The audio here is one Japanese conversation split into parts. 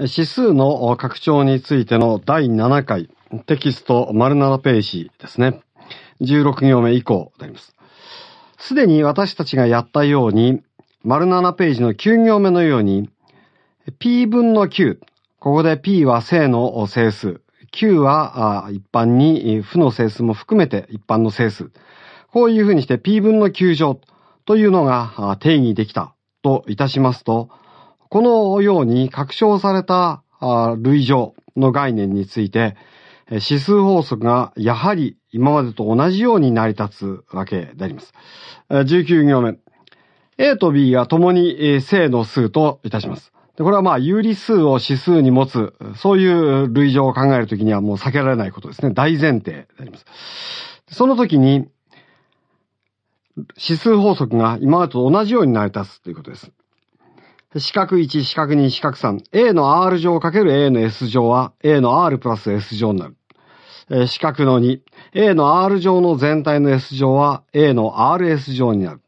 指数の拡張についての第7回、テキスト丸7ページですね。16行目以降であります。すでに私たちがやったように、丸7ページの9行目のように、p 分の9、ここで p は正の整数、q は一般に負の整数も含めて一般の整数。こういうふうにして p 分の9乗というのが定義できたといたしますと、このように拡張された類乗の概念について、指数法則がやはり今までと同じように成り立つわけであります。19行目。A と B が共に正の数といたします。これはまあ有利数を指数に持つ、そういう類乗を考えるときにはもう避けられないことですね。大前提であります。その時に、指数法則が今までと同じように成り立つということです。四角1、四角2、四角3。A の R 乗 ×A の S 乗は A の R プラス S 乗になる。四角の2。A の R 乗の全体の S 乗は A の RS 乗になる。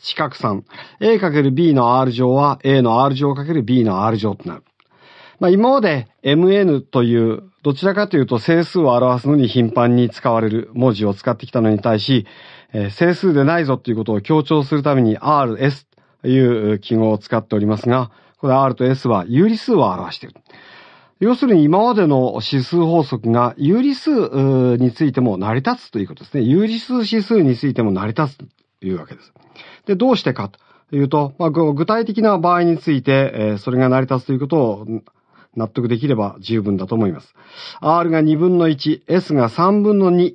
四角3。A かける B の R 乗は A の R 乗かける B の R 乗となる。まあ、今まで MN という、どちらかというと整数を表すのに頻繁に使われる文字を使ってきたのに対し、整数でないぞということを強調するために R、S いう記号を使っておりますが、これ R と S は有理数を表している。要するに今までの指数法則が有理数についても成り立つということですね。有理数指数についても成り立つというわけです。で、どうしてかというと、まあ、具体的な場合について、それが成り立つということを納得できれば十分だと思います。R が2分の1、S が3分の2、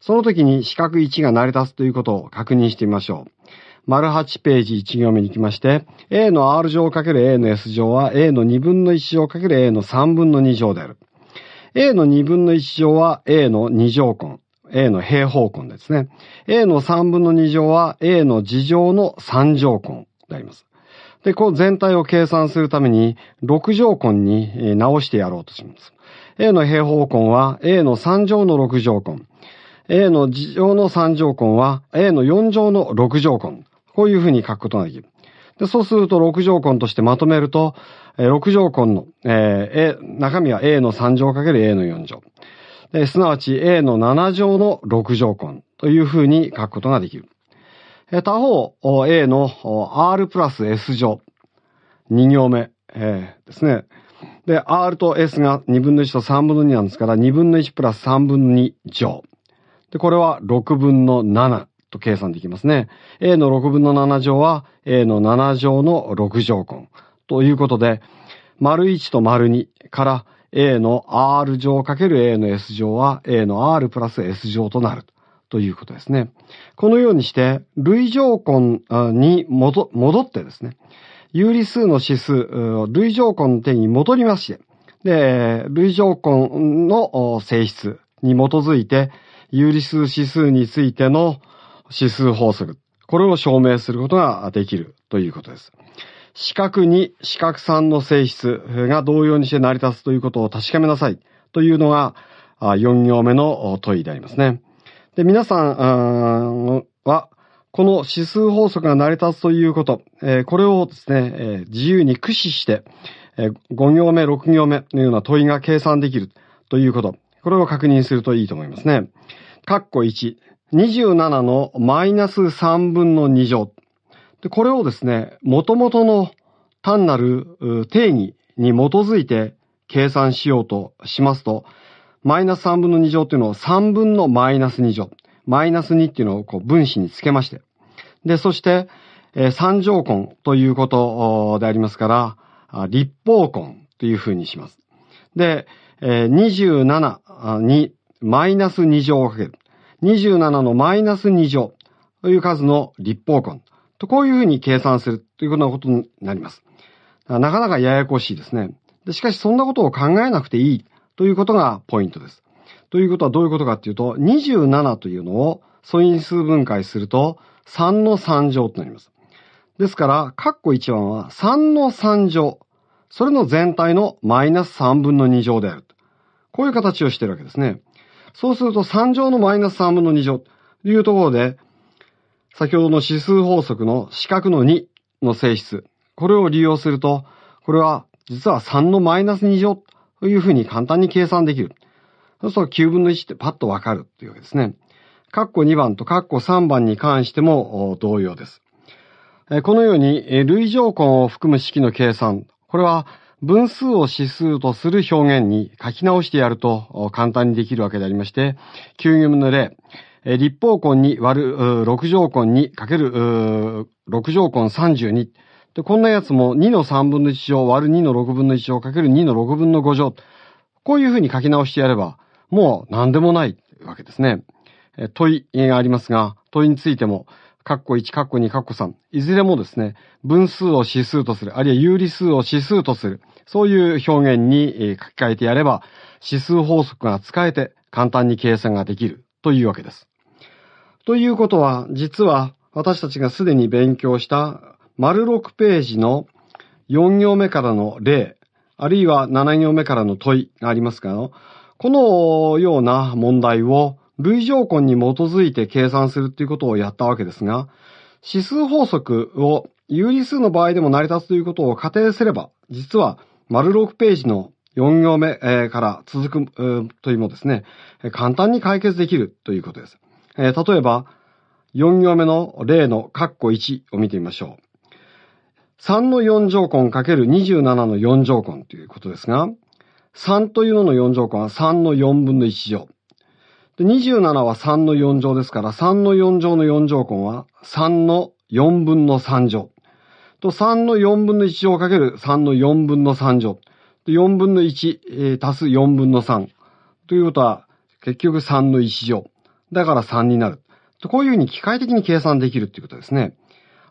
その時に四角1が成り立つということを確認してみましょう。丸8ページ1行目に行きまして、A の R 乗 ×A の S 乗は A の2分の1乗 ×A の3分の2乗である。A の2分の1乗は A の2乗根。A の平方根ですね。A の3分の2乗は A の次乗の3乗根であります。で、この全体を計算するために、6乗根に直してやろうとします。A の平方根は A の3乗の6乗根。A の次乗の3乗根は A の4乗の6乗根。こういうふうに書くことができる。で、そうすると6乗根としてまとめると、6乗根の、えー、中身は A の3乗かける A の4乗。すなわち A の7乗の6乗根というふうに書くことができる。他方、A の R プラス S 乗。2行目、えー、ですね。で、R と S が2分の1と3分の2なんですから、2分の1プラス3分の2乗。で、これは6分の7と計算できますね。A の6分の7乗は A の7乗の6乗根。ということで、丸1と丸2から A の R 乗かける A の S 乗は A の R プラス S 乗となる。ということですね。このようにして、類乗根に戻ってですね、有理数の指数、類乗根の定義に戻りまして、で、類乗根の性質に基づいて、有理数指数についての指数法則。これを証明することができるということです。四角2、四角3の性質が同様にして成り立つということを確かめなさいというのが4行目の問いでありますね。で、皆さんは、この指数法則が成り立つということ、これをですね、自由に駆使して、5行目、6行目のような問いが計算できるということ、これを確認するといいと思いますね。括弧1、27のマイナス3分の2乗。これをですね、元々の単なる定義に基づいて計算しようとしますと、マイナス3分の2乗っていうのを3分のマイナス2乗。マイナス2っていうのをこう分子につけまして。で、そして、3三乗根ということでありますから、立方根というふうにします。で、27にマイナス2乗をかける。27のマイナス2乗という数の立方根とこういうふうに計算するということになります。なかなかややこしいですねで。しかしそんなことを考えなくていいということがポイントです。ということはどういうことかっていうと、27というのを素因数分解すると3の3乗となります。ですから、カッコ1番は3の3乗。それの全体のマイナス3分の2乗である。こういう形をしているわけですね。そうすると3乗のマイナス3分の2乗というところで、先ほどの指数法則の四角の2の性質、これを利用すると、これは実は3のマイナス2乗というふうに簡単に計算できる。そうすると9分の1ってパッとわかるというわけですね。カッコ2番とカッコ3番に関しても同様です。このように、類乗根を含む式の計算、これは分数を指数とする表現に書き直してやると簡単にできるわけでありまして、9行目の例、立方根に割る6乗根にかける6乗根32。で、こんなやつも2の3分の1乗割る2の6分の1乗かける2の6分の5乗。こういうふうに書き直してやれば、もう何でもないわけですね。問いがありますが、問いについても、カッコ1、カッコ2、カッコ3。いずれもですね、分数を指数とする、あるいは有理数を指数とする、そういう表現に書き換えてやれば、指数法則が使えて簡単に計算ができるというわけです。ということは、実は私たちがすでに勉強した丸6ページの4行目からの例、あるいは7行目からの問いがありますが、このような問題を類条根に基づいて計算するということをやったわけですが、指数法則を有理数の場合でも成り立つということを仮定すれば、実は丸6ページの4行目から続くというもですね、簡単に解決できるということです。例えば、4行目の例のカッコ1を見てみましょう。3の4乗根 ×27 の4乗根ということですが、3というのの4乗根は3の4分の1乗。で、27は3の4乗ですから、3の4乗の4乗根は3の4分の3乗。と、3の4分の1乗かける3の4分の3乗。で、4分の1、えー、足す4分の3。ということは、結局3の1乗。だから3になる。こういうふうに機械的に計算できるということですね。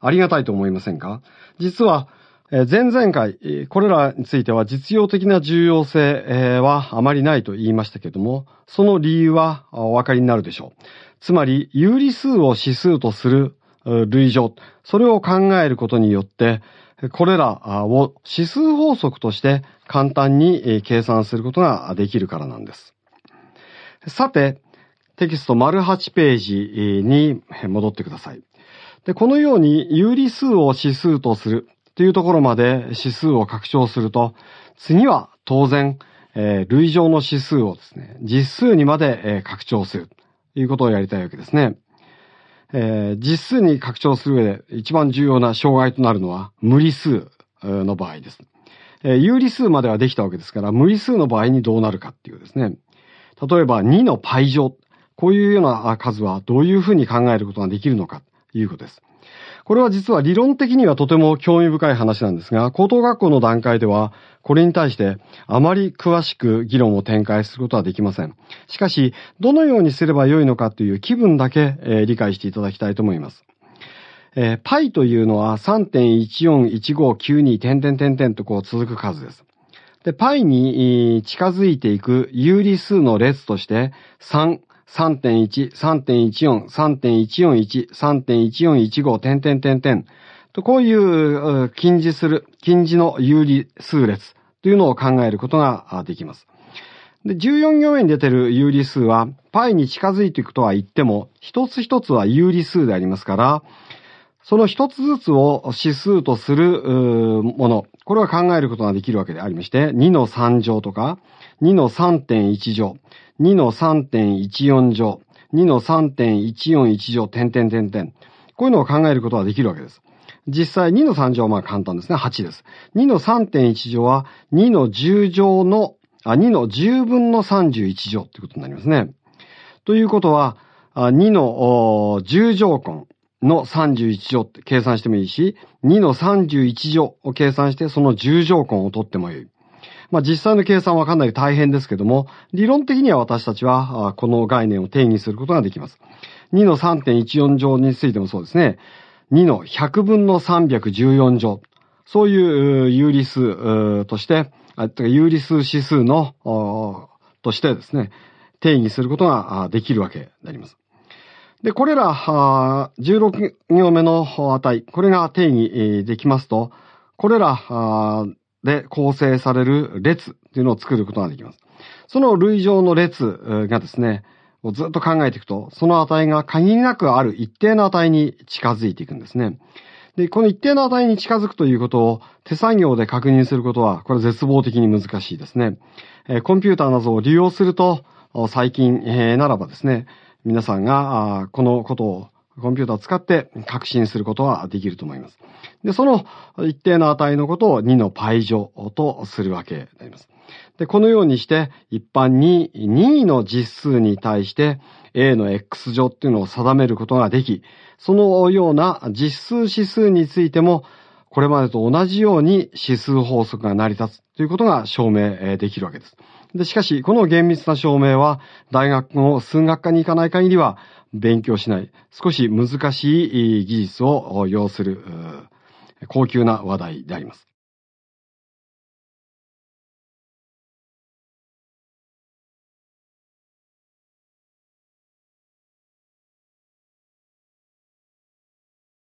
ありがたいと思いませんか実は、前々回、これらについては実用的な重要性はあまりないと言いましたけれども、その理由はお分かりになるでしょう。つまり、有理数を指数とする類乗、それを考えることによって、これらを指数法則として簡単に計算することができるからなんです。さて、テキスト丸8ページに戻ってください。で、このように有理数を指数とする、というところまで指数を拡張すると、次は当然、えー、類上の指数をですね、実数にまで、えー、拡張するということをやりたいわけですね。えー、実数に拡張する上で一番重要な障害となるのは無理数の場合です。え有理数まではできたわけですから、無理数の場合にどうなるかっていうですね。例えば2のパイ乗、こういうような数はどういうふうに考えることができるのかということです。これは実は理論的にはとても興味深い話なんですが、高等学校の段階では、これに対してあまり詳しく議論を展開することはできません。しかし、どのようにすればよいのかという気分だけ、えー、理解していただきたいと思います。えー、π というのは3.141592点点点点とこう続く数です。で、π に近づいていく有理数の列として3、3.1、3.14、3.141、3.1415、点点点点。と、こういう禁似する、禁似の有理数列というのを考えることができます。で、14行目に出てる有理数は、π に近づいていくとは言っても、一つ一つは有理数でありますから、その一つずつを指数とするもの、これは考えることができるわけでありまして、2の3乗とか、2の3.1乗、2の3.14乗、2の3.141乗、点点点点。こういうのを考えることができるわけです。実際2の3乗はまあ簡単ですね。8です。2の3.1乗は2の10乗の、あ、2の10分の31乗ということになりますね。ということは、2の10乗根の31乗って計算してもいいし、2の31乗を計算してその10乗根を取ってもいい。まあ、実際の計算はかなり大変ですけども、理論的には私たちは、この概念を定義することができます。2の3.14乗についてもそうですね。2の100分の314乗。そういう有理数として、有理数指数の、としてですね、定義することができるわけになります。で、これら、16行目の値、これが定義できますと、これら、で構成される列っていうのを作ることができます。その類上の列がですね、ずっと考えていくと、その値が限りなくある一定の値に近づいていくんですね。で、この一定の値に近づくということを手作業で確認することは、これ絶望的に難しいですね。えコンピューターなどを利用すると、最近、えならばですね、皆さんが、このことをコンピューターを使って確信することはできると思います。で、その一定の値のことを2の π 乗とするわけであります。で、このようにして一般に2の実数に対して A の X 乗っていうのを定めることができ、そのような実数指数についてもこれまでと同じように指数法則が成り立つということが証明できるわけです。で、しかし、この厳密な証明は、大学の数学科に行かない限りは、勉強しない、少し難しい技術を要する、高級な話題であります。